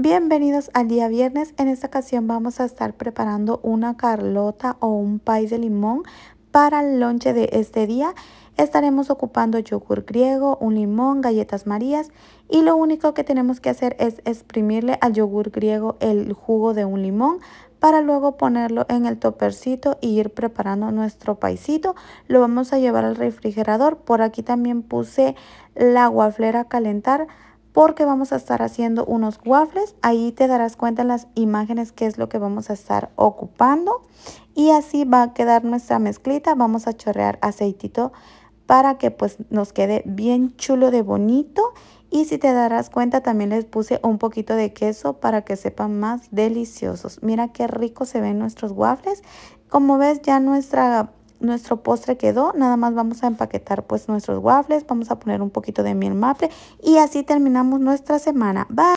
Bienvenidos al día viernes. En esta ocasión vamos a estar preparando una carlota o un pie de limón para el lonche de este día. Estaremos ocupando yogur griego, un limón, galletas marías y lo único que tenemos que hacer es exprimirle al yogur griego el jugo de un limón para luego ponerlo en el topercito y ir preparando nuestro paisito. Lo vamos a llevar al refrigerador. Por aquí también puse la guaflera a calentar porque vamos a estar haciendo unos waffles. Ahí te darás cuenta en las imágenes qué es lo que vamos a estar ocupando. Y así va a quedar nuestra mezclita. Vamos a chorrear aceitito para que pues nos quede bien chulo de bonito. Y si te darás cuenta también les puse un poquito de queso para que sepan más deliciosos. Mira qué rico se ven nuestros waffles. Como ves ya nuestra nuestro postre quedó. Nada más vamos a empaquetar pues nuestros waffles. Vamos a poner un poquito de miel maple. Y así terminamos nuestra semana. Bye.